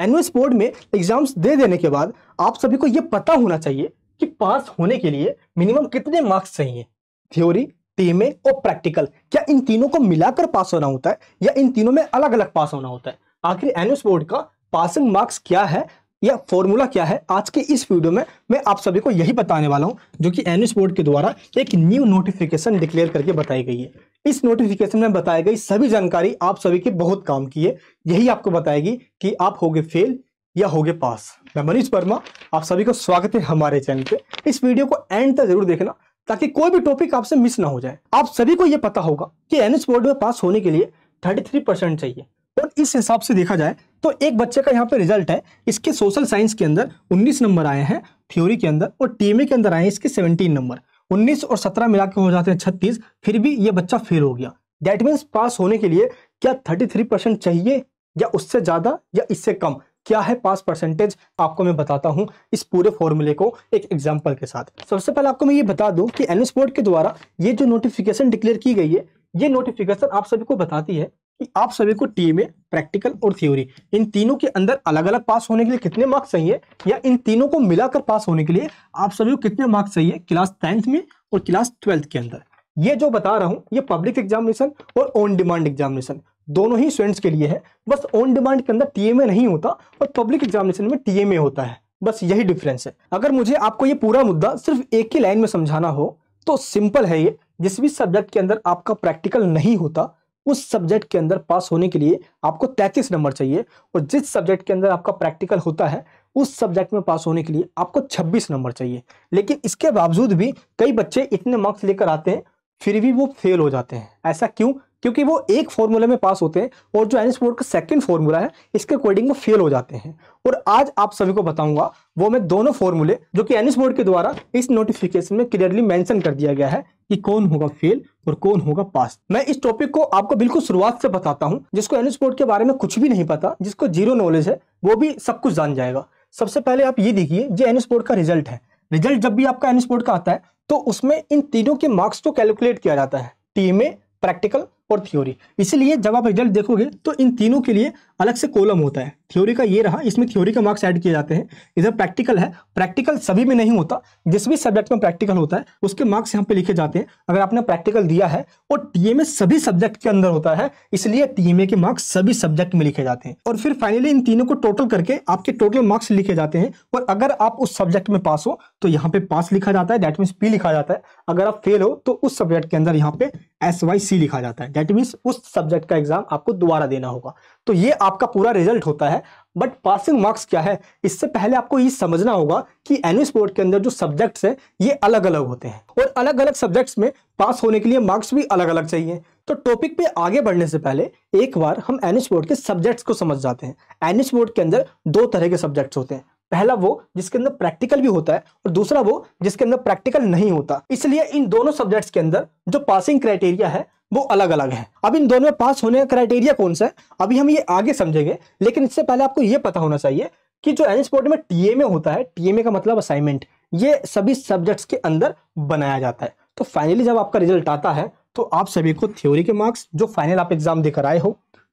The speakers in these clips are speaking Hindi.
एनओएस बोर्ड में एग्जाम्स दे देने के बाद आप सभी को यह पता होना चाहिए कि पास होने के लिए मिनिमम कितने मार्क्स चाहिए थ्योरी टीमें और प्रैक्टिकल क्या इन तीनों को मिलाकर पास होना होता है या इन तीनों में अलग अलग पास होना होता है आखिर एनएस बोर्ड का पासिंग मार्क्स क्या है यह फॉर्मूला क्या है आज के इस वीडियो में मैं आप सभी को यही बताने वाला हूं जो कि एनएस बोर्ड के द्वारा एक न्यू नोटिफिकेशन डिक्लेयर करके बताई गई है इस नोटिफिकेशन में बताई गई सभी जानकारी आप सभी के बहुत काम की है यही आपको बताएगी कि आप हो फेल या हो पास मैं मनीष वर्मा आप सभी को स्वागत है हमारे चैनल पर इस वीडियो को एंड तक जरूर देखना ताकि कोई भी टॉपिक आपसे मिस ना हो जाए आप सभी को यह पता होगा कि एनएस बोर्ड में पास होने के लिए थर्टी चाहिए और इस हिसाब से देखा जाए तो एक बच्चे का यहाँ पे रिजल्ट है इसके सोशल साइंस के अंदर 19 नंबर आए हैं थ्योरी के अंदर और टीएमए के अंदर आए हैं इसके 17 नंबर 19 और 17 मिला के हो जाते हैं 36 फिर भी ये बच्चा फेल हो गया दैट मीन्स पास होने के लिए क्या 33 परसेंट चाहिए या उससे ज़्यादा या इससे कम क्या है पास परसेंटेज आपको मैं बताता हूँ इस पूरे फॉर्मूले को एक एग्जाम्पल के साथ सबसे पहले आपको मैं ये बता दूँ कि एनएस बोर्ड के द्वारा ये जो नोटिफिकेशन डिक्लेयर की गई है ये नोटिफिकेशन आप सभी को बताती है कि आप सभी को टीएमए प्रैक्टिकल और थ्योरी इन तीनों के अंदर अलग अलग पास होने के लिए कितने मार्क्स चाहिए या इन तीनों को मिलाकर पास होने के लिए आप सभी को कितने मार्क्स चाहिए क्लास टेंथ में और क्लास ट्वेल्थ के अंदर ये जो बता रहा हूँ ये पब्लिक एग्जामिनेशन और ऑन डिमांड एग्जामिनेशन दोनों ही स्टूडेंट्स के लिए है बस ऑन डिमांड के अंदर टीएमए नहीं होता और पब्लिक एग्जामिनेशन में टीएमए होता है बस यही डिफरेंस है अगर मुझे आपको ये पूरा मुद्दा सिर्फ एक ही लाइन में समझाना हो तो सिंपल है ये जिस भी सब्जेक्ट के अंदर आपका प्रैक्टिकल नहीं होता उस सब्जेक्ट के अंदर पास होने के लिए आपको 33 नंबर चाहिए और जिस सब्जेक्ट के अंदर आपका प्रैक्टिकल होता है उस सब्जेक्ट में पास होने के लिए आपको 26 नंबर चाहिए लेकिन इसके बावजूद भी कई बच्चे इतने मार्क्स लेकर आते हैं फिर भी वो फेल हो जाते हैं ऐसा क्यों क्योंकि वो एक फॉर्मूले में पास होते हैं और जो एनिस बोर्ड का सेकंड फॉर्मूला है इसके अकॉर्डिंग वो फेल हो जाते हैं और आज आप सभी को बताऊंगा वो मैं दोनों फॉर्मूले जो कि एनिस बोर्ड के द्वारा इस नोटिफिकेशन में क्लियरली मेंशन कर दिया गया है कि कौन होगा फेल और कौन होगा पास मैं इस टॉपिक को आपको बिल्कुल शुरुआत से बताता हूँ जिसको एनिस बोर्ड के बारे में कुछ भी नहीं पता जिसको जीरो नॉलेज है वो भी सब कुछ जान जाएगा सबसे पहले आप ये देखिए जो एनिस बोर्ड का रिजल्ट है रिजल्ट जब भी आपका एनिस बोर्ड का आता है तो उसमें इन तीनों के मार्क्स को कैलकुलेट किया जाता है टीम प्रैक्टिकल और थ्योरी इसीलिए जब आप रिजल्ट देखोगे तो इन तीनों के लिए अलग से कॉलम होता है थ्योरी का ये रहा इसमें थ्योरी के मार्क्स ऐड किए जाते हैं इधर प्रैक्टिकल है प्रैक्टिकल सभी में नहीं होता जिस भी सब्जेक्ट में प्रैक्टिकल होता है उसके मार्क्स यहाँ पे लिखे जाते हैं अगर आपने प्रैक्टिकल दिया है और टीएमए सभी सब्जेक्ट के अंदर होता है इसलिए टीएमए के मार्क्स सभी सब्जेक्ट में लिखे जाते हैं और फिर फाइनली इन तीनों को टोटल करके आपके टोटल मार्क्स लिखे जाते हैं और अगर आप उस सब्जेक्ट में पास हो तो यहाँ पे पास लिखा जाता है दैट मीन्स पी लिखा जाता है अगर आप फेल हो तो उस सब्जेक्ट के अंदर यहाँ पे एस वाई सी लिखा जाता है दैट मीन्स उस सब्जेक्ट का एग्जाम आपको दोबारा देना होगा तो ये आपका पूरा रिजल्ट होता है बट पासिंग मार्क्स क्या है इससे पहले आपको ये समझना होगा कि एनी स्पोर्ट e के अंदर जो सब्जेक्ट्स हैं ये अलग अलग होते हैं और अलग अलग सब्जेक्ट्स में पास होने के लिए मार्क्स भी अलग अलग चाहिए तो टॉपिक पे आगे बढ़ने से पहले एक बार हम एनी स्पोर्ट e के सब्जेक्ट्स को समझ जाते हैं एनी स्पोर्ट e के अंदर दो तरह के सब्जेक्ट्स होते हैं पहला वो जिसके अंदर प्रैक्टिकल भी होता है और दूसरा वो जिसके अंदर प्रैक्टिकल नहीं होता इसलिए इन दोनों सब्जेक्ट्स के अंदर जो पासिंग क्राइटेरिया है वो अलग अलग है अब इन दोनों में पास होने का क्राइटेरिया कौन सा है अभी हम ये आगे समझेंगे लेकिन इससे पहले आपको ये पता होना चाहिए कि जो एन स्पोर्ट में टीएमए होता है टीएमए का मतलब असाइनमेंट ये सभी सब्जेक्ट्स के अंदर बनाया जाता है तो फाइनली जब आपका रिजल्ट आता है तो आप सभी को थ्योरी के मार्क्स जो फाइनल आप एग्जाम देकर आए हो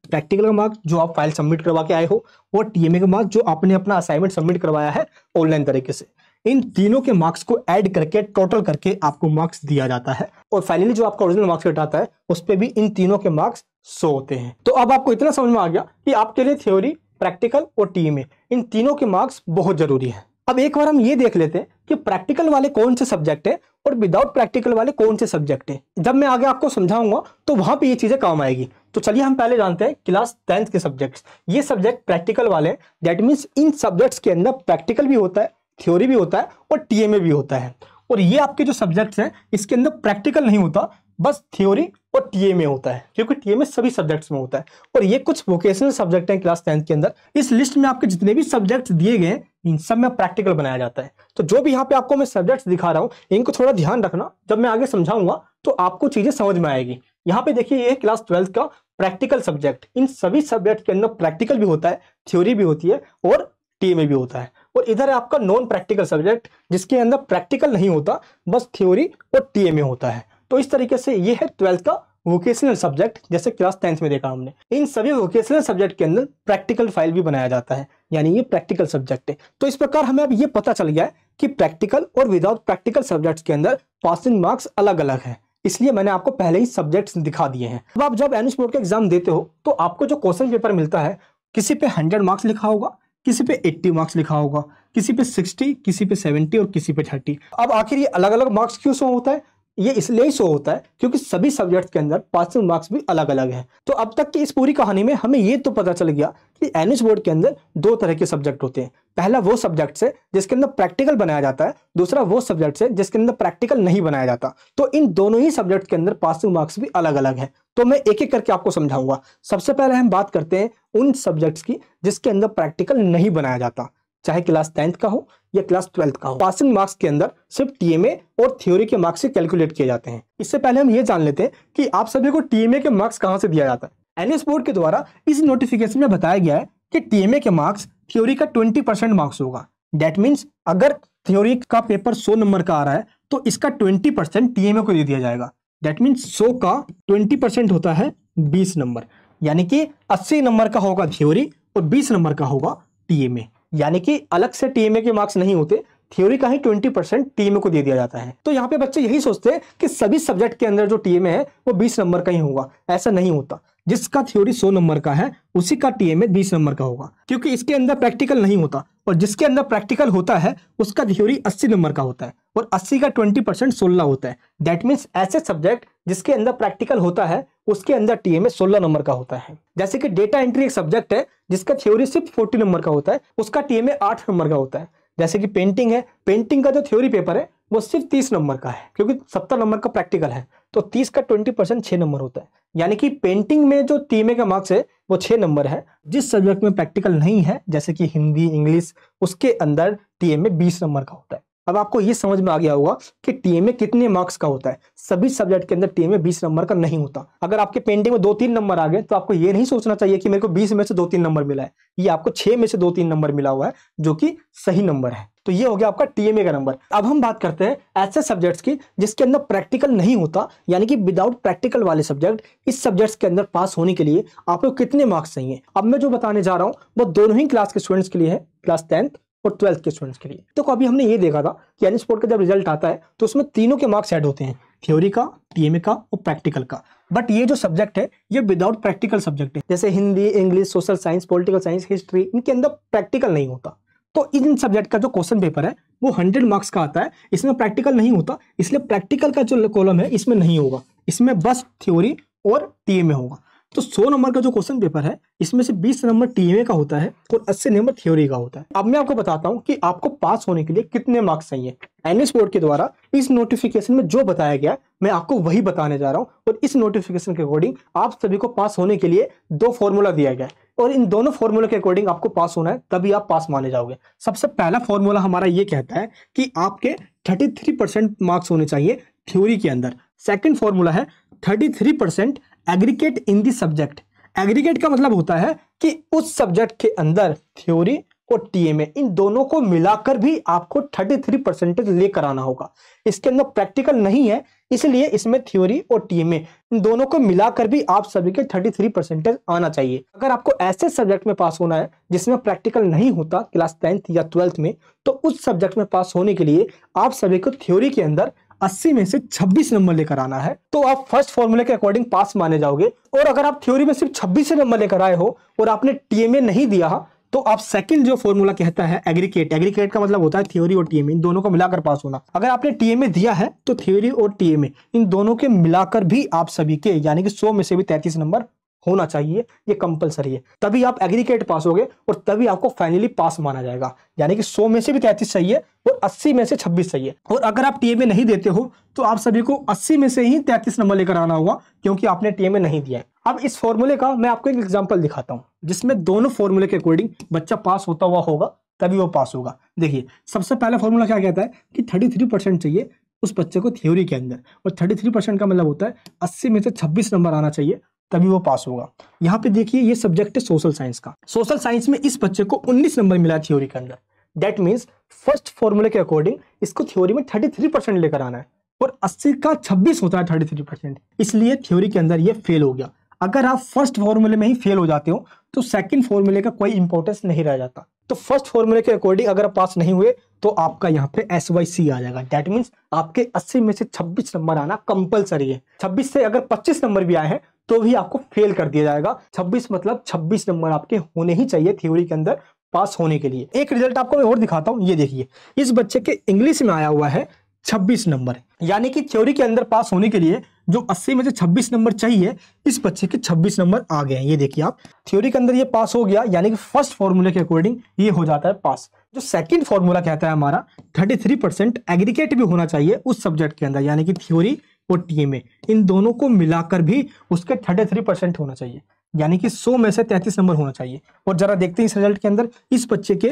प्रैक्टिकल का मार्क्स जो आप फाइल सबमिट करवा के आए हो और टीएमए का मार्क्स जो आपने अपना असाइनमेंट सबमिट करवाया है ऑनलाइन तरीके से इन तीनों के मार्क्स को ऐड करके टोटल करके आपको मार्क्स दिया जाता है और फाइनली जो आपका ओरिजिनल मार्क्स आता है उस पर भी इन तीनों के मार्क्स सो होते हैं तो अब आपको इतना समझ में आ गया कि आपके लिए थ्योरी प्रैक्टिकल और टी में इन तीनों के मार्क्स बहुत जरूरी है अब एक बार हम ये देख लेते हैं कि प्रैक्टिकल वाले कौन से सब्जेक्ट हैं और विदाउट प्रैक्टिकल वाले कौन से सब्जेक्ट हैं जब मैं आगे आपको समझाऊंगा तो वहां पे ये चीजें काम आएगी तो चलिए हम पहले जानते हैं क्लास टेंथ के सब्जेक्ट्स ये सब्जेक्ट प्रैक्टिकल वाले हैं दैट मीन्स इन सब्जेक्ट्स के अंदर प्रैक्टिकल भी होता है थ्योरी भी होता है और टीएमए भी होता है और ये आपके जो सब्जेक्ट्स हैं इसके अंदर प्रैक्टिकल नहीं होता बस थ्योरी और टीएमए होता है क्योंकि टीएमए सभी सब्जेक्ट्स में होता है और ये कुछ वोकेशनल सब्जेक्ट हैं क्लास टेंथ के अंदर इस लिस्ट में आपके जितने भी सब्जेक्ट दिए गए इन सब में प्रैक्टिकल बनाया जाता है तो जो भी यहाँ पे आपको मैं सब्जेक्ट दिखा रहा हूँ इनको थोड़ा ध्यान रखना जब मैं आगे समझाऊंगा तो आपको चीजें समझ में आएगी यहाँ पे देखिए ये क्लास ट्वेल्थ का प्रैक्टिकल सब्जेक्ट इन सभी सब्जेक्ट के अंदर प्रैक्टिकल भी होता है थ्योरी भी होती है और टीएमए भी होता है और इधर है आपका नॉन प्रैक्टिकल सब्जेक्ट जिसके अंदर प्रैक्टिकल नहीं होता बस थ्योरी और टीएमए होता है तो इस तरीके से ये है ट्वेल्थ का वोकेशनल सब्जेक्ट जैसे क्लास टेंथ में देखा हमने इन सभी वोकेशनल सब्जेक्ट के अंदर प्रैक्टिकल फाइल भी बनाया जाता है यानी ये प्रैक्टिकल सब्जेक्ट है तो इस प्रकार हमें अब ये पता चल गया है कि प्रैक्टिकल और विदाउट प्रैक्टिकल सब्जेक्ट्स के अंदर पासिंग मार्क्स अलग अलग है इसलिए मैंने आपको पहले ही सब्जेक्ट्स दिखा दिए हैं अब आप जब एनुस बोर्ड का एग्जाम देते हो तो आपको जो क्वेश्चन पेपर मिलता है किसी पे हंड्रेड मार्क्स लिखा होगा किसी पे 80 मार्क्स लिखा होगा किसी पे 60 किसी पे 70 और किसी पे 30 अब आखिर ये अलग अलग मार्क्स क्यों शो होता है ये इसलिए शो होता है क्योंकि सभी सब्जेक्ट के अंदर पासिंग मार्क्स भी अलग अलग है तो अब तक की इस पूरी कहानी में हमें ये तो पता चल गया कि एनएच बोर्ड के अंदर दो तरह के सब्जेक्ट होते हैं पहला वो सब्जेक्ट से जिसके अंदर प्रैक्टिकल बनाया जाता है दूसरा वो सब्जेक्ट है जिसके अंदर प्रैक्टिकल नहीं बनाया जाता तो इन दोनों ही सब्जेक्ट के अंदर पासिंग मार्क्स भी अलग अलग है तो मैं एक एक करके आपको समझाऊंगा सबसे पहले हम बात करते हैं उन सब्जेक्ट्स की जिसके अंदर प्रैक्टिकल नहीं बनाया जाता चाहे क्लास टेंथ का हो या क्लास ट्वेल्थ का हो पासिंग मार्क्स के अंदर सिर्फ टीएमए और थ्योरी के मार्क्स से कैलकुलेट किए जाते हैं इससे पहले हम ये जान लेते हैं कि आप सभी को टीएमए के मार्क्स कहाँ से दिया जाता है एनएस बोर्ड के द्वारा इस नोटिफिकेशन में बताया गया है कि टीएमए के मार्क्स थ्योरी का ट्वेंटी परसेंट मार्क्स होगा डेट मीन्स अगर थ्योरी का पेपर सौ नंबर का आ रहा है तो इसका ट्वेंटी परसेंट टीएमए को दे दिया जाएगा डेट मीन्स सौ का ट्वेंटी परसेंट होता है बीस नंबर यानी कि अस्सी नंबर का होगा थ्योरी और बीस नंबर का होगा टीएमए यानी कि अलग से टीएमए के मार्क्स नहीं होते थ्योरी का ही ट्वेंटी परसेंट टीएमए को दे दिया जाता है तो यहाँ पे बच्चे यही सोचते हैं कि सभी सब्जेक्ट के अंदर जो टीएमए है वो बीस नंबर का ही होगा ऐसा नहीं होता जिसका थ्योरी 100 नंबर का है उसी का टीएमए 20 नंबर का होगा क्योंकि इसके अंदर प्रैक्टिकल नहीं होता और जिसके अंदर प्रैक्टिकल होता है उसका थ्योरी 80 नंबर का होता है और 80 का 20 परसेंट सोलह होता है दैट मीन्स ऐसे सब्जेक्ट जिसके अंदर प्रैक्टिकल होता है उसके अंदर टीएमए 16 नंबर का होता है जैसे कि डेटा एंट्री एक सब्जेक्ट है जिसका थ्योरी सिर्फ फोर्टी नंबर का होता है उसका टीएमए आठ नंबर का होता है जैसे कि पेंटिंग है पेंटिंग का जो थ्योरी पेपर है वो सिर्फ तीस नंबर का है क्योंकि सत्तर नंबर का प्रैक्टिकल है तो तीस का ट्वेंटी परसेंट छः नंबर होता है यानी कि पेंटिंग में जो तीमे का मार्क्स है वो छः नंबर है जिस सब्जेक्ट में प्रैक्टिकल नहीं है जैसे कि हिंदी इंग्लिश उसके अंदर टीएम में बीस नंबर का होता है अब आपको ये समझ में आ गया होगा कि टीएमए कितने मार्क्स का होता है सभी सब्जेक्ट के अंदर टीएमए 20 नंबर का नहीं होता अगर आपके पेंटिंग में दो तीन नंबर आ गए तो आपको ये नहीं सोचना चाहिए कि मेरे को बीस में से दो तीन नंबर मिला है ये आपको छह में से दो तीन नंबर मिला हुआ है जो कि सही नंबर है तो ये हो गया आपका टीएमए का नंबर अब हम बात करते हैं ऐसे सब्जेक्ट्स की जिसके अंदर प्रैक्टिकल नहीं होता यानी कि विदाउट प्रैक्टिकल वाले सब्जेक्ट इस सब्जेक्ट्स के अंदर पास होने के लिए आपको कितने मार्क्स चाहिए अब मैं जो बताने जा रहा हूँ वो दोनों ही क्लास के स्टूडेंट्स के लिए है क्लास टेंथ और ट्वेल्थ के स्टूडेंट्स के लिए तो अभी हमने ये देखा था कि एन स्पोर्ट का जब रिजल्ट आता है तो उसमें तीनों के मार्क्स ऐड होते हैं थ्योरी का टीएमए का और प्रैक्टिकल का बट ये जो सब्जेक्ट है ये विदाउट प्रैक्टिकल सब्जेक्ट है जैसे Hindi English social science political science history इनके अंदर प्रैक्टिकल नहीं होता तो इन सब्जेक्ट का जो क्वेश्चन पेपर है वो हंड्रेड मार्क्स का आता है इसमें प्रैक्टिकल नहीं होता इसलिए प्रैक्टिकल का जो कॉलम है इसमें नहीं होगा इसमें बस थ्योरी और टीएमए होगा तो 100 नंबर का जो क्वेश्चन पेपर है इसमें से 20 नंबर टीएमए का होता है और 80 नंबर थ्योरी का होता है अब मैं आपको बताता हूँ कि आपको पास होने के लिए कितने मार्क्स चाहिए एनएस बोर्ड के द्वारा इस नोटिफिकेशन में जो बताया गया मैं आपको वही बताने जा रहा हूँ और इस नोटिफिकेशन के अकॉर्डिंग आप सभी को पास होने के लिए दो फॉर्मूला दिया गया और इन दोनों फॉर्मूला के अकॉर्डिंग आपको पास होना है तभी आप पास माने जाओगे सबसे पहला फॉर्मूला हमारा ये कहता है कि आपके 33 परसेंट मार्क्स होने चाहिए थ्योरी के अंदर सेकंड फॉर्मूला है 33 percent aggregate in the subject aggregate का मतलब होता है कि उस सब्जेक्ट के अंदर थ्योरी और टीएमए इन दोनों को मिलाकर भी आपको 33 परसेंटेज लेकर आना होगा इसके अंदर प्रैक्टिकल नहीं है इसलिए इसमें थ्योरी और टीएमए इन दोनों को मिलाकर भी आप सभी के 33 परसेंटेज आना चाहिए अगर आपको ऐसे सब्जेक्ट में पास होना है जिसमें प्रैक्टिकल नहीं होता क्लास टेंथ या ट्वेल्थ में तो उस सब्जेक्ट में पास होने के लिए आप सभी को थ्योरी के अंदर अस्सी में से छब्बीस नंबर लेकर आना है तो आप फर्स्ट फॉर्मूले के अकॉर्डिंग पास माने जाओगे और अगर आप थ्योरी में सिर्फ छब्बीस नंबर लेकर आए हो और आपने टीएमए नहीं दिया तो आप सेकंड जो फॉर्मूला कहता है एग्रीकेट एग्रीकेट का मतलब होता है थ्योरी और टीएमए इन दोनों को मिलाकर पास होना अगर आपने टीएमए दिया है तो थ्योरी और टीएमए इन दोनों के मिलाकर भी आप सभी के यानी कि 100 में से भी 33 नंबर होना चाहिए ये कंपलसरी है तभी आप एग्रीकेट पास होगे और तभी आपको फाइनली पास माना जाएगा यानी कि 100 में से भी तैतीस सही है और 80 में से 26 सही है और अगर आप टीए में नहीं देते हो तो आप सभी को 80 में से ही 33 नंबर लेकर आना होगा क्योंकि आपने टीए में नहीं दिया है अब इस फॉर्मूले का मैं आपको एक एग्जाम्पल दिखाता हूँ जिसमें दोनों फॉर्मूले के अकॉर्डिंग बच्चा पास होता हुआ होगा तभी वो पास होगा देखिए सबसे पहला फॉर्मूला क्या कहता है कि थर्टी थ्री परसेंट चाहिए उस बच्चे को थ्योरी के अंदर और थर्टी थ्री परसेंट का मतलब होता है अस्सी में से छब्बीस नंबर आना चाहिए तभी वो पास होगा यहाँ पे देखिए ये सब्जेक्ट है सोशल साइंस का सोशल साइंस में इस बच्चे को 19 नंबर मिला थ्योरी के अंदर दैट मीन्स फर्स्ट फॉर्मूले के अकॉर्डिंग इसको थ्योरी में 33 परसेंट लेकर आना है और 80 का 26 होता है 33 परसेंट इसलिए थ्योरी के अंदर ये फेल हो गया अगर आप फर्स्ट फॉर्मूले में ही फेल हो जाते हो तो सेकेंड फॉर्मूले का कोई इंपॉर्टेंस नहीं रह जाता तो फर्स्ट फॉर्मूले के अकॉर्डिंग अगर आप पास नहीं हुए तो आपका यहाँ पे एस वाई सी आ जाएगा दैट मीन्स आपके 80 में से 26 नंबर आना कंपलसरी है 26 से अगर 25 नंबर भी आए हैं तो भी आपको फेल कर दिया जाएगा 26 मतलब 26 नंबर आपके होने ही चाहिए थ्योरी के अंदर पास होने के लिए एक रिजल्ट आपको मैं और दिखाता हूँ ये देखिए इस बच्चे के इंग्लिश में आया हुआ है 26 नंबर यानी कि थ्योरी के अंदर पास होने के लिए जो 80 में से 26 नंबर चाहिए इस बच्चे के 26 नंबर आ गए हैं ये देखिए आप थ्योरी के अंदर ये पास हो गया यानी कि फर्स्ट फॉर्मूले के अकॉर्डिंग ये हो जाता है पास जो सेकंड फॉर्मूला कहता है हमारा 33 परसेंट एग्रीकेट भी होना चाहिए उस सब्जेक्ट के अंदर यानी कि थ्योरी और टीएमए इन दोनों को मिलाकर भी उसके थर्टी थ्री परसेंट होना चाहिए यानी कि 100 में से 33 नंबर होना चाहिए और जरा देखते हैं इस रिजल्ट के अंदर इस बच्चे के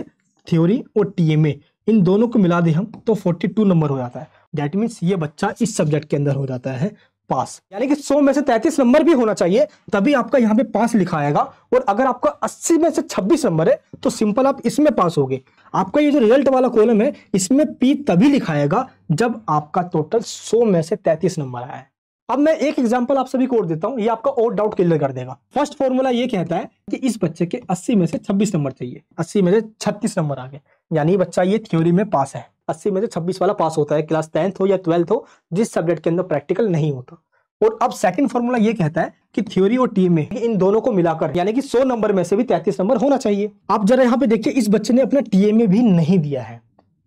थ्योरी और टीएमए इन दोनों को मिला दें हम तो 42 नंबर हो जाता है डैट मीन्स ये बच्चा इस सब्जेक्ट के अंदर हो जाता है पास यानी कि 100 में से 33 नंबर भी होना चाहिए तभी आपका यहाँ पे पास लिखा आएगा और अगर आपका 80 में से 26 नंबर है तो सिंपल आप इसमें पास होगे आपका ये जो रिजल्ट वाला कॉलम है इसमें पी तभी लिखाएगा जब आपका टोटल 100 में से 33 नंबर आया अब मैं एक एग्जाम्पल आप सभी को और देता हूँ ये आपका और डाउट क्लियर कर देगा फर्स्ट फॉर्मूला ये कहता है कि इस बच्चे के अस्सी में से छब्बीस नंबर चाहिए अस्सी में से छत्तीस नंबर आ गए यानी बच्चा ये थ्योरी में पास है अस्सी में से छब्बीस वाला पास होता है क्लास टेंथ हो या ट्वेल्थ हो जिस सब्जेक्ट के अंदर प्रैक्टिकल नहीं होता और अब सेकंड फॉर्मूला ये कहता है कि थ्योरी और टीम में इन दोनों को मिलाकर यानी कि 100 नंबर में से भी 33 नंबर होना चाहिए आप जरा यहाँ पे देखिए इस बच्चे ने अपना टीए में भी नहीं दिया है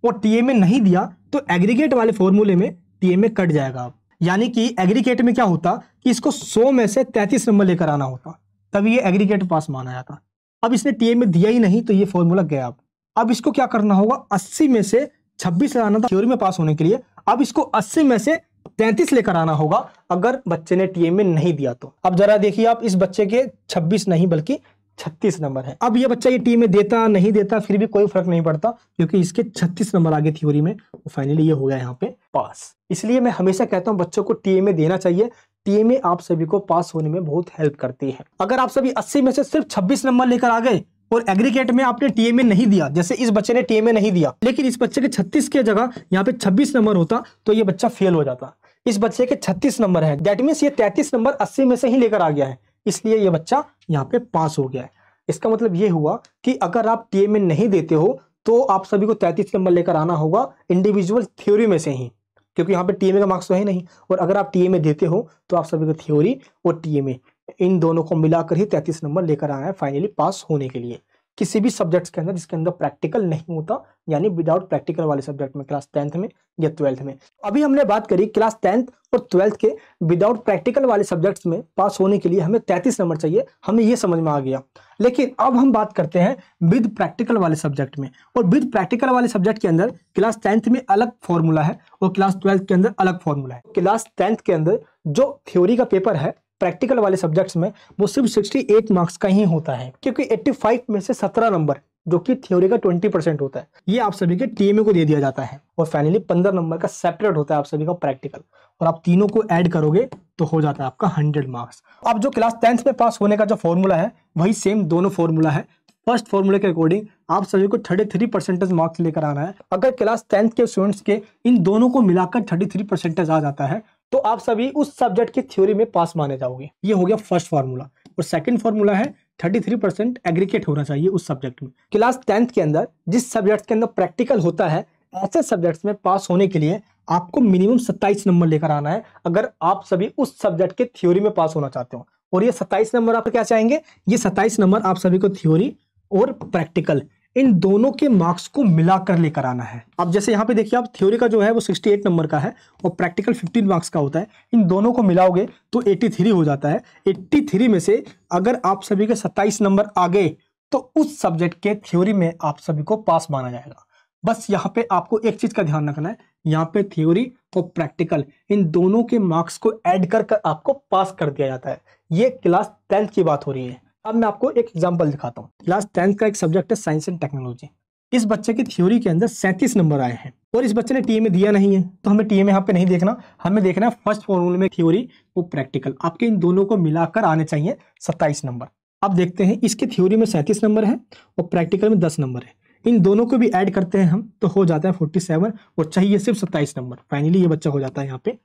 और टीए में नहीं दिया तो एग्रीगेट वाले फॉर्मूले में टीए में कट जाएगा आप यानी कि एग्रीगेट में क्या होता कि इसको सौ में से तैतीस नंबर लेकर आना होता तभी ये एग्रीगेट पास माना जाता अब इसने टीए में दिया ही नहीं तो ये फॉर्मूला गया अब इसको क्या करना होगा अस्सी में से छब्बीस लाना था थ्योरी में पास होने के लिए अब इसको अस्सी में से तैंतीस लेकर आना होगा अगर बच्चे ने टीएम में नहीं दिया तो अब जरा देखिए आप इस बच्चे के छब्बीस नहीं बल्कि छत्तीस नंबर है अब ये बच्चा ये टीम में देता नहीं देता फिर भी कोई फर्क नहीं पड़ता क्योंकि इसके छत्तीस नंबर आगे थ्योरी में तो फाइनली ये हो गया यहाँ पे पास इसलिए मैं हमेशा कहता हूँ बच्चों को टीएम में देना चाहिए टीएम में आप सभी को पास होने में बहुत हेल्प करती है अगर आप सभी अस्सी में से सिर्फ छब्बीस नंबर लेकर आ गए और एग्रीगेट में आपने टीएमए नहीं दिया जैसे इस बच्चे ने टीएमए नहीं दिया लेकिन इस बच्चे के छत्तीस के जगह यहाँ पे छब्बीस नंबर होता तो ये बच्चा फेल हो जाता इस बच्चे के छत्तीस नंबर है दैट मीन्स ये तैतीस नंबर अस्सी में से ही लेकर आ गया है इसलिए ये बच्चा यहाँ पे पास हो गया है इसका मतलब ये हुआ कि अगर आप टीएमए नहीं देते हो तो आप सभी को तैतीस नंबर लेकर आना होगा इंडिविजुअल थ्योरी में से ही क्योंकि यहाँ पे टीएमए का मार्क्स तो है नहीं और अगर आप टीएमए देते हो तो आप सभी को थ्योरी और टीएमए इन दोनों को मिलाकर ही तैतीस नंबर लेकर आया है फाइनली पास होने के लिए किसी भी सब्जेक्ट्स के अंदर जिसके अंदर प्रैक्टिकल नहीं होता यानी विदाउट प्रैक्टिकल वाले सब्जेक्ट में क्लास टेंथ में या ट्वेल्थ में अभी हमने बात करी क्लास टेंथ और ट्वेल्थ के विदाउट प्रैक्टिकल वाले सब्जेक्ट्स में पास होने के लिए हमें तैंतीस नंबर चाहिए हमें यह समझ में आ गया लेकिन अब हम बात करते हैं विद प्रैक्टिकल वाले सब्जेक्ट में और विद प्रैक्टिकल वाले सब्जेक्ट के अंदर क्लास टेंथ में अलग फॉर्मूला है और क्लास ट्वेल्थ के अंदर अलग फॉर्मूला है क्लास टेंथ के अंदर जो थ्योरी का पेपर है प्रैक्टिकल वाले सब्जेक्ट्स में वो सिर्फ 68 मार्क्स का ही होता है क्योंकि 85 में से 17 नंबर जो कि थ्योरी का 20 परसेंट होता है ये आप सभी के टीएमए को दे दिया जाता है और फाइनली 15 नंबर का सेपरेट होता है आप सभी का प्रैक्टिकल और आप तीनों को ऐड करोगे तो हो जाता है आपका हंड्रेड मार्क्स अब जो क्लास टेंथ में पास होने का जो फॉर्मूला है वही सेम दोनों फॉर्मूला है फर्स्ट फॉर्मूले के अकॉर्डिंग आप सभी को 33 परसेंटेज मार्क्स लेकर आना है अगर क्लास टेंथ के स्टूडेंट्स के इन दोनों को मिलाकर 33 परसेंटेज आ जाता है तो आप सभी उस सब्जेक्ट की थ्योरी में पास माने जाओगे ये हो गया फर्स्ट फार्मूला और सेकंड फार्मूला है 33 परसेंट एग्रीकेट होना चाहिए उस सब्जेक्ट में क्लास टेंथ के अंदर जिस सब्जेक्ट के अंदर प्रैक्टिकल होता है ऐसे सब्जेक्ट्स में पास होने के लिए आपको मिनिमम 27 नंबर लेकर आना है अगर आप सभी उस सब्जेक्ट के थ्योरी में पास होना चाहते हो और ये सत्ताईस नंबर आप क्या चाहेंगे ये सत्ताईस नंबर आप सभी को थ्योरी और प्रैक्टिकल इन दोनों के मार्क्स को मिलाकर लेकर आना है अब जैसे यहाँ पे देखिए आप थ्योरी का जो है वो 68 नंबर का है और प्रैक्टिकल 15 मार्क्स का होता है इन दोनों को मिलाओगे तो 83 हो जाता है 83 में से अगर आप सभी के 27 नंबर आ गए तो उस सब्जेक्ट के थ्योरी में आप सभी को पास माना जाएगा बस यहाँ पे आपको एक चीज का ध्यान रखना है यहाँ पे थ्योरी और प्रैक्टिकल इन दोनों के मार्क्स को एड कर, कर आपको पास कर दिया जाता है ये क्लास टेंथ की बात हो रही है अब मैं आपको एक एग्जाम्पल दिखाता हूँ क्लास टेंथ का एक सब्जेक्ट है साइंस एंड टेक्नोलॉजी इस बच्चे की थ्योरी के अंदर सैंतीस नंबर आए हैं और इस बच्चे ने टीए में दिया नहीं है तो हमें टीए में यहाँ पे नहीं देखना हमें देखना है फर्स्ट फॉर्मूले में थ्योरी वो प्रैक्टिकल आपके इन दोनों को मिलाकर आने चाहिए सत्ताईस नंबर अब देखते हैं इसके थ्योरी में सैंतीस नंबर है और प्रैक्टिकल में दस नंबर है इन दोनों को भी ऐड करते हैं हम तो हो जाता है फोर्टी सेवन और चाहिए सिर्फ सत्ताईस नंबर फाइनली ये बच्चा हो जाता है यहाँ पे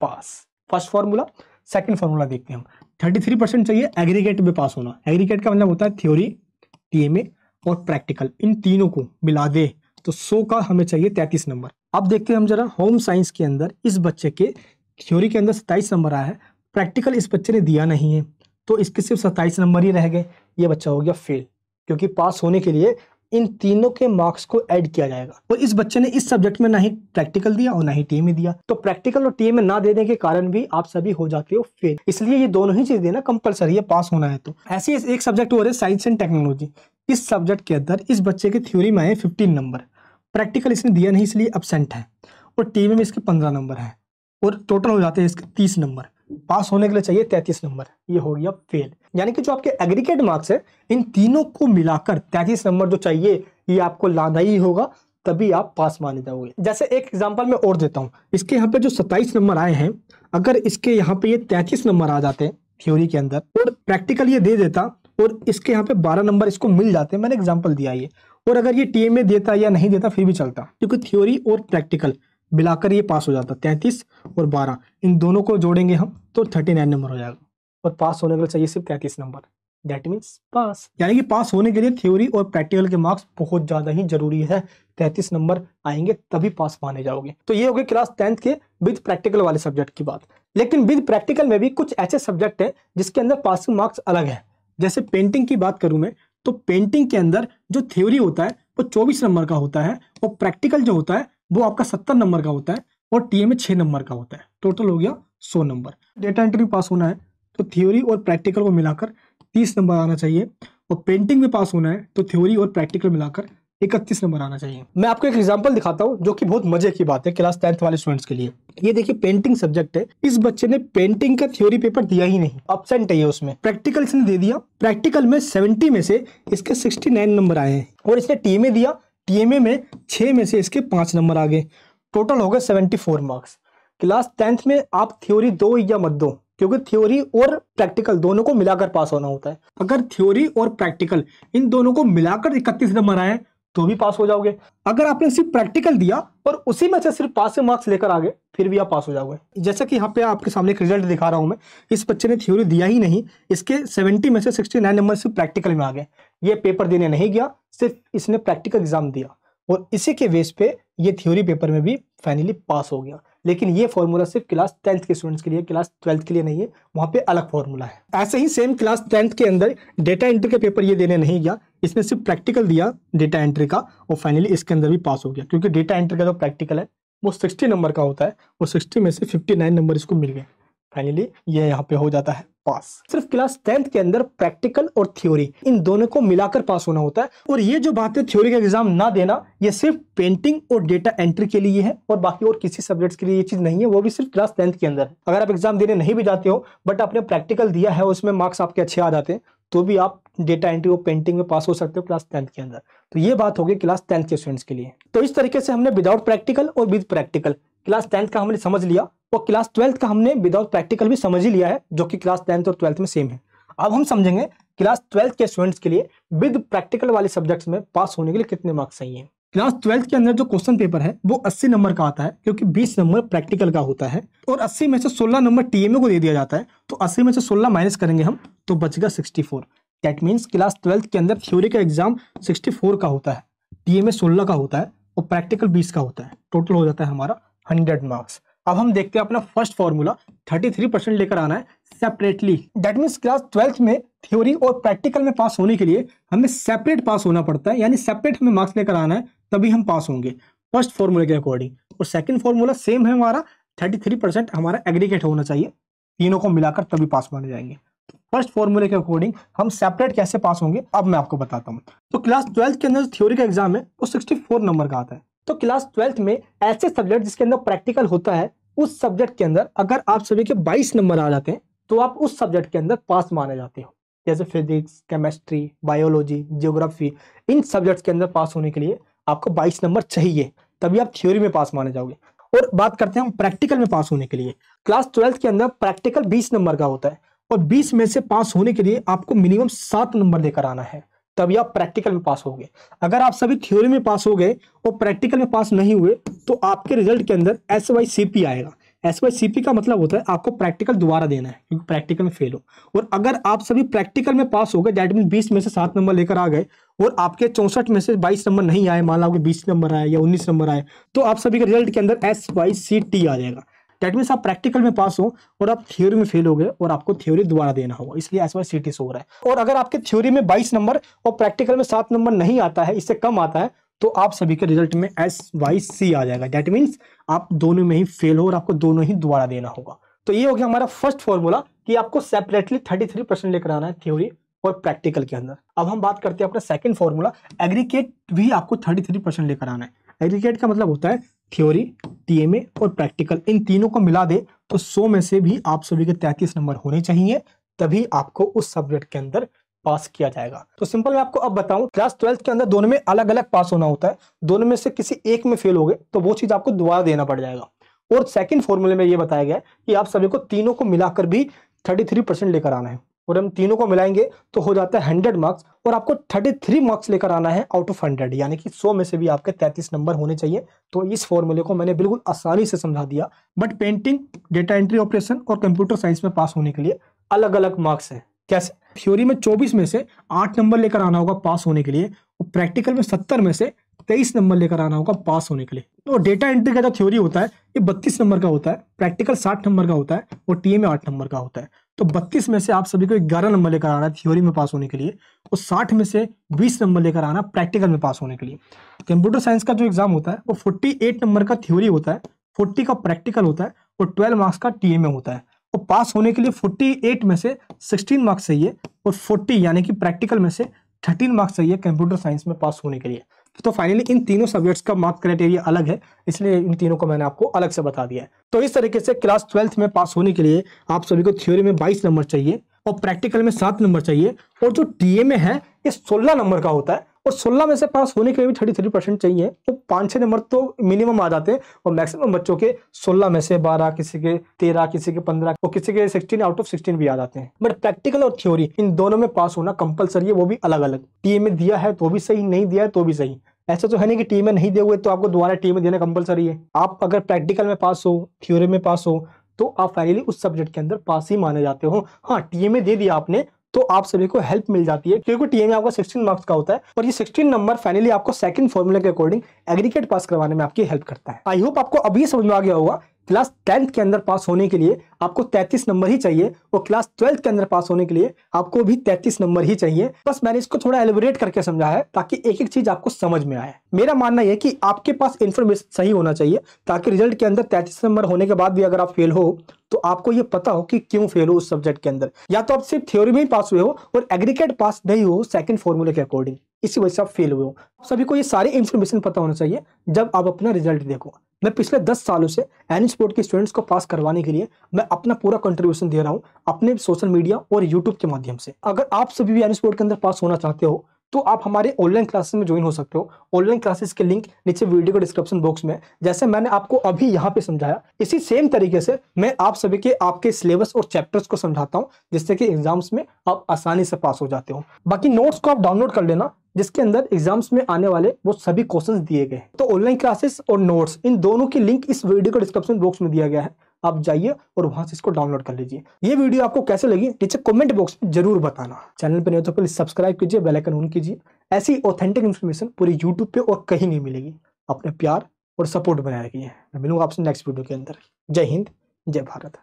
pass first formula second formula देखते हैं हम थर्टी थ्री परसेंट चाहिए एग्रीगेट में पास होना एग्रीगेट का मतलब होता है थ्योरी टीएमए और प्रैक्टिकल इन तीनों को मिला दे तो सो का हमें चाहिए तैतीस नंबर अब देखते हैं हम जरा होम साइंस के अंदर इस बच्चे के थ्योरी के अंदर सत्ताईस नंबर आया है प्रैक्टिकल इस बच्चे ने दिया नहीं है तो इसके सिर्फ सत्ताईस नंबर ही रह गए ये बच्चा हो गया फेल क्योंकि पास होने के लिए इन तीनों के मार्क्स को ऐड किया जाएगा और तो इस बच्चे ने इस सब्जेक्ट में ना ही प्रैक्टिकल दिया और ना ही टीएम दिया तो प्रैक्टिकल और टीएम ना देने के कारण भी आप सभी हो जाते हो फेल इसलिए ये दोनों ही चीज देना कंपलसरी है पास होना है तो ऐसे एक सब्जेक्ट और साइंस एंड टेक्नोलॉजी इस सब्जेक्ट के अंदर इस बच्चे के थ्योरी में आए फिफ्टीन नंबर प्रैक्टिकल इसने दिया नहीं इसलिए एबसेंट है और टी में इसके पंद्रह नंबर है और टोटल हो जाते हैं इसके तीस नंबर पास होने के लिए चाहिए तैतीस नंबर ये हो गया फेल यानी कि जो आपके एग्रीकेट मार्क्स है इन तीनों को मिलाकर तैतीस नंबर जो चाहिए ये आपको लाना ही होगा तभी आप पास माने जाओगे जैसे एक एग्जाम्पल मैं और देता हूँ इसके यहाँ पे जो सत्ताईस नंबर आए हैं अगर इसके यहाँ पे ये तैतीस नंबर आ जाते हैं थ्योरी के अंदर और प्रैक्टिकल ये दे देता और इसके यहाँ पे बारह नंबर इसको मिल जाते मैंने एग्जाम्पल दिया ये और अगर ये टीएमए देता या नहीं देता फिर भी चलता क्योंकि थ्योरी और प्रैक्टिकल मिलाकर ये पास हो जाता तैंतीस और बारह इन दोनों को जोड़ेंगे हम तो थर्टी नाइन नंबर हो जाएगा और पास होने के लिए चाहिए सिर्फ तैंतीस नंबर दैट मीन्स पास यानी कि पास होने के लिए थ्योरी और प्रैक्टिकल के मार्क्स बहुत ज़्यादा ही जरूरी है तैंतीस नंबर आएंगे तभी पास माने जाओगे तो ये हो गए क्लास टेंथ के विद प्रैक्टिकल वाले सब्जेक्ट की बात लेकिन विद प्रैक्टिकल में भी कुछ ऐसे सब्जेक्ट है जिसके अंदर पासिंग मार्क्स अलग है जैसे पेंटिंग की बात करूँ मैं तो पेंटिंग के अंदर जो थ्योरी होता है वो चौबीस नंबर का होता है और प्रैक्टिकल जो होता है वो आपका सत्तर नंबर का होता है और टी में नंबर का होता है टोटल हो गया सौ नंबर डेटा एंट्री पास होना है तो थ्योरी और प्रैक्टिकल को मिलाकर तीस नंबर आना चाहिए और पेंटिंग में पास होना है तो थ्योरी और प्रैक्टिकल मिलाकर इकतीस नंबर आना चाहिए मैं आपको एक एग्जाम्पल दिखाता हूँ जो कि बहुत मजे की बात है क्लास टेंथ वाले स्टूडेंट्स के लिए ये देखिए पेंटिंग सब्जेक्ट है इस बच्चे ने पेंटिंग का थ्योरी पेपर दिया ही नहीं अपसेंट है उसमें प्रैक्टिकल इसने दे दिया प्रैक्टिकल में सेवेंटी में से इसके सिक्सटी नंबर आए हैं और इसने टीएमए दिया टीएमए में छः में से इसके पाँच नंबर आ गए टोटल हो गए seventy four marks class tenth में आप थ्योरी दो या मत दो क्योंकि थ्योरी और प्रैक्टिकल दोनों को मिलाकर पास होना होता है अगर थ्योरी और प्रैक्टिकल इन दोनों को मिलाकर इकतीस नंबर आए तो भी पास हो जाओगे अगर आपने सिर्फ प्रैक्टिकल दिया और उसी में से सिर्फ पास से मार्क्स लेकर आगे फिर भी आप पास हो जाओगे जैसा कि यहाँ पे आपके सामने एक रिजल्ट दिखा रहा हूँ मैं इस बच्चे ने थ्योरी दिया ही नहीं इसके 70 में से 69 नंबर सिर्फ प्रैक्टिकल में आ गए ये पेपर देने नहीं गया सिर्फ इसने प्रैक्टिकल एग्जाम दिया और इसी के बेस पे ये थ्योरी पेपर में भी फाइनली पास हो गया लेकिन ये फॉर्मूला सिर्फ क्लास टेंथ के स्टूडेंट्स के लिए क्लास ट्वेल्थ के लिए नहीं है वहाँ पे अलग फॉर्मूला है ऐसे ही सेम क्लास टेंथ के अंदर डेटा एंट्री के पेपर ये देने नहीं गया इसने सिर्फ प्रैक्टिकल दिया डेटा एंट्री का और फाइनली इसके अंदर भी पास हो गया क्योंकि डेटा एंट्री का जो प्रैक्टिकल है वो सिक्सटी नंबर का होता है वो सिक्सटी में से फिफ्टी नाइन नंबर इसको मिल गए फाइनली ये यहाँ पे हो जाता है पास सिर्फ क्लास टेंथ के अंदर प्रैक्टिकल और थ्योरी इन दोनों को मिलाकर पास होना होता है और ये जो बात है थ्योरी का एग्जाम ना देना ये सिर्फ पेंटिंग और डेटा एंट्री के लिए है और बाकी और किसी सब्जेक्ट्स के लिए ये चीज नहीं है वो भी सिर्फ क्लास टेंथ के अंदर अगर आप एग्जाम देने नहीं भी जाते हो बट आपने प्रैक्टिकल दिया है उसमें मार्क्स आपके अच्छे आ जाते हैं तो भी आप डेटा एंट्री वो पेंटिंग में पास हो सकते हो क्लास टेंथ के अंदर तो ये बात होगी क्लास टेंथ के स्टूडेंट्स के लिए तो इस तरीके से हमने विदाउट प्रैक्टिकल और विद प्रैक्टिकल क्लास टेंथ का हमने समझ लिया और क्लास ट्वेल्थ का हमने विदाउट प्रैक्टिकल भी समझ ही लिया है जो कि क्लास टेंथ और ट्वेल्थ में सेम है अब हम समझेंगे क्लास ट्वेल्थ के स्टूडेंट्स के लिए विद प्रैक्टिकल वाले सब्जेक्ट्स में पास होने के लिए कितने मार्क्स चाहिए क्लास ट्वेल्थ के अंदर जो क्वेश्चन पेपर है वो 80 नंबर का आता है क्योंकि 20 नंबर प्रैक्टिकल का होता है और 80 में से 16 नंबर टीएमए को दे दिया जाता है तो 80 में से 16 माइनस करेंगे हम तो बचेगा 64 दैट मीन्स क्लास ट्वेल्थ के अंदर थ्योरी का एग्जाम सिक्सटी फोर का होता है टी ए सोलह का होता है और प्रैक्टिकल बीस का होता है टोटल हो जाता है हमारा हंड्रेड मार्क्स अब हम देखते हैं अपना first formula thirty three percent लेकर आना है separately that means class twelfth में थ्योरी और प्रैक्टिकल में पास होने के लिए हमें सेपरेट पास होना पड़ता है यानी सेपरेट हमें मार्क्स लेकर आना है तभी हम पास होंगे फर्स्ट फॉर्मूले के अकॉर्डिंग और सेकेंड फॉर्मूला सेम है हमारा थर्टी थ्री परसेंट हमारा एग्रीगेट होना चाहिए तीनों को मिलाकर तभी पास माने जाएंगे फर्स्ट फॉर्मूले के अकॉर्डिंग हम सेपरेट कैसे पास होंगे अब मैं आपको बताता हूँ तो क्लास ट्वेल्थ के अंदर जो थ्योरी का एग्जाम है वो सिक्सटी नंबर का आता है तो क्लास ट्वेल्थ में ऐसे सब्जेक्ट जिसके अंदर प्रैक्टिकल होता है उस सब्जेक्ट के अंदर अगर आप सभी के 22 नंबर आ जाते हैं तो आप उस सब्जेक्ट के अंदर पास माने जाते हो जैसे फिजिक्स केमिस्ट्री बायोलॉजी जियोग्राफी इन सब्जेक्ट्स के अंदर पास होने के लिए आपको 22 नंबर चाहिए तभी आप थ्योरी में पास माने जाओगे और बात करते हैं हम प्रैक्टिकल में पास होने के लिए क्लास ट्वेल्थ के अंदर प्रैक्टिकल बीस नंबर का होता है और 20 में से पास होने के लिए आपको मिनिमम सात नंबर लेकर आना है तभी आप प्रैक्टिकल में पास हो गए अगर आप सभी थ्योरी में पास हो गए और प्रैक्टिकल में पास नहीं हुए तो आपके रिजल्ट के अंदर एस वाई सी पी आएगा एस वाई सी पी का मतलब होता है आपको प्रैक्टिकल दोबारा देना है क्योंकि प्रैक्टिकल में फेल हो और अगर आप सभी प्रैक्टिकल में पास हो गए डैट मीन बीस में से सात नंबर लेकर आ गए और आपके चौंसठ में से बाईस नंबर नहीं आए मान लो आपके बीस नंबर आए या उन्नीस नंबर आए तो आप सभी के रिजल्ट के अंदर एस वाई सी टी आ जाएगा दैट मीन्स आप प्रैक्टिकल में पास हो और आप थ्योरी में फेल हो गए और आपको थ्योरी दोबारा देना होगा इसलिए एस वाई सी टी हो रहा है और अगर आपके थ्योरी में बाईस नंबर और प्रैक्टिकल में सात नंबर नहीं आता है इससे कम आता है तो आप सभी के रिजल्ट में एस वाई सी आ जाएगा दैट मीन्स आप दोनों में ही फेल हो और आपको दोनों ही दोबारा देना होगा तो ये हो गया हमारा फर्स्ट फॉर्मूला कि आपको सेपरेटली थर्टी थ्री परसेंट लेकर आना है थ्योरी और प्रैक्टिकल के अंदर अब हम बात करते हैं अपना सेकंड फॉर्मूला एग्रीकेट भी आपको थर्टी थ्री परसेंट लेकर आना है एग्रीकेट का मतलब होता है थ्योरी टीएमए और प्रैक्टिकल इन तीनों को मिला दे तो 100 में से भी आप सभी के 33 नंबर होने चाहिए तभी आपको उस सब्जेक्ट के अंदर पास किया जाएगा तो सिंपल मैं आपको अब बताऊं क्लास ट्वेल्थ के अंदर दोनों में अलग अलग पास होना होता है दोनों में से किसी एक में फेल हो गए तो वो चीज आपको दोबारा देना पड़ जाएगा और सेकंड फॉर्मूले में ये बताया गया कि आप सभी को तीनों को मिलाकर भी थ्री परसेंट लेकर आना है और हम तीनों को मिलाएंगे तो हो जाता है हंड्रेड मार्क्स और आपको थर्टी थ्री मार्क्स लेकर आना है आउट ऑफ हंड्रेड यानी कि सौ में से भी आपके तैतीस नंबर होने चाहिए तो इस फॉर्मूले को मैंने बिल्कुल आसानी से समझा दिया but painting data entry operation और कंप्यूटर साइंस में पास होने के लिए अलग अलग मार्क्स हैं कैसे थ्योरी में चौबीस में से आठ नंबर लेकर आना होगा पास होने के लिए और प्रैक्टिकल में सत्तर में से तेईस नंबर लेकर आना होगा पास होने के लिए और डेटा एंट्री का जो थ्योरी होता है ये बत्तीस नंबर का होता है प्रैक्टिकल साठ नंबर का होता है और टीए में आठ नंबर का होता है तो 32 में से आप सभी को 11 नंबर लेकर आना है थ्योरी में पास होने के लिए और 60 में से 20 नंबर लेकर आना प्रैक्टिकल में पास होने के लिए कंप्यूटर साइंस का जो एग्जाम होता है वो 48 नंबर का थ्योरी होता है 40 का प्रैक्टिकल होता है और 12 मार्क्स का टीएमए होता है और पास होने के लिए 48 में से 16 मार्क्स चाहिए और 40 यानी कि प्रैक्टिकल में से 13 मार्क्स चाहिए कंप्यूटर साइंस में पास होने के लिए तो फाइनली इन तीनों सब्जेक्ट्स का मार्क्स क्राइटेरिया अलग है इसलिए इन तीनों को मैंने आपको अलग से बता दिया है तो इस तरीके से क्लास ट्वेल्थ में पास होने के लिए आप सभी को थ्योरी में बाईस नंबर चाहिए और प्रैक्टिकल में सात नंबर चाहिए और जो टीए में है ये सोलह नंबर का होता है और सोलह में से पास होने के लिए भी थर्टी थ्री परसेंट चाहिए तो पाँच छः नंबर तो मिनिमम आ जाते हैं और मैक्सिमम बच्चों के सोलह में से बारह किसी के तेरह किसी के पंद्रह और किसी के सिक्सटीन आउट ऑफ सिक्सटीन भी आ जाते हैं बट प्रैक्टिकल और थ्योरी इन दोनों में पास होना कंपलसरी है वो भी अलग अलग टी में दिया है तो भी सही नहीं दिया है तो भी सही ऐसा तो है नहीं कि टीम में नहीं दे हुए तो आपको दोबारा टीम में देना कंपलसरी है आप अगर प्रैक्टिकल में पास हो थ्योरी में पास हो तो आप फाइनली उस सब्जेक्ट के अंदर पास ही माने जाते हो हाँ टी में दे दिया आपने तो आप सभी को हेल्प मिल जाती है क्योंकि टीएम आपका 16 मार्क्स का होता है और ये 16 नंबर फाइनली आपको सेकंड फॉर्मुला के अकॉर्डिंग एग्रीकेट पास करवाने में आपकी हेल्प करता है आई होप आपको अभी समझ में आ गया होगा क्लास टेंथ के अंदर पास होने के लिए आपको 33 नंबर ही चाहिए और क्लास ट्वेल्थ के अंदर पास होने के लिए आपको भी 33 नंबर ही चाहिए बस मैंने इसको थोड़ा एलिबोरेट करके समझा है ताकि एक एक चीज आपको समझ में आए मेरा मानना यह कि आपके पास इन्फॉर्मेशन सही होना चाहिए ताकि रिजल्ट के अंदर तैतीस नंबर होने के बाद भी अगर आप फेल हो तो आपको ये पता हो कि क्यों फेल हो उस सब्जेक्ट के अंदर या तो आप सिर्फ थ्योरी में ही पास हुए हो और एग्रीकेट पास नहीं हो सेकंड फॉर्मूले के अकॉर्डिंग इसी वजह से आप फेल हुए हो सभी को ये सारी इन्फॉर्मेशन पता होना चाहिए जब आप अपना रिजल्ट देखो मैं पिछले दस सालों से एनी स्पोर्ट के स्टूडेंट्स को पास करवाने के लिए मैं अपना पूरा कंट्रीब्यूशन दे रहा हूँ अपने सोशल मीडिया और यूट्यूब के माध्यम से अगर आप सभी भी स्पोर्ट के अंदर पास होना चाहते हो तो आप हमारे ऑनलाइन क्लासेस में ज्वाइन हो सकते हो ऑनलाइन क्लासेस के लिंक नीचे वीडियो के डिस्क्रिप्शन बॉक्स में जैसे मैंने आपको अभी यहाँ पे समझाया इसी सेम तरीके से मैं आप सभी के आपके सिलेबस और चैप्टर्स को समझाता हूँ जिससे कि एग्जाम्स में आप आसानी से पास हो जाते हो बाकी नोट्स को आप डाउनलोड कर लेना जिसके अंदर एग्जाम्स में आने वाले वो सभी क्वेश्चन दिए गए तो ऑनलाइन क्लासेस और नोट्स इन दोनों की लिंक इस वीडियो को डिस्क्रिप्शन बॉक्स में दिया गया है आप जाइए और वहां से इसको डाउनलोड कर लीजिए ये वीडियो आपको कैसे लगी नीचे कमेंट बॉक्स में जरूर बताना चैनल पर नहीं तो प्लीज सब्सक्राइब कीजिए बेलाइकन ऑन कीजिए ऐसी ऑथेंटिक इन्फॉर्मेशन पूरी यूट्यूब पे और कहीं नहीं मिलेगी अपने प्यार और सपोर्ट बनाए रखिए मैं मिलूंगा आपसे नेक्स्ट वीडियो के अंदर जय हिंद जय भारत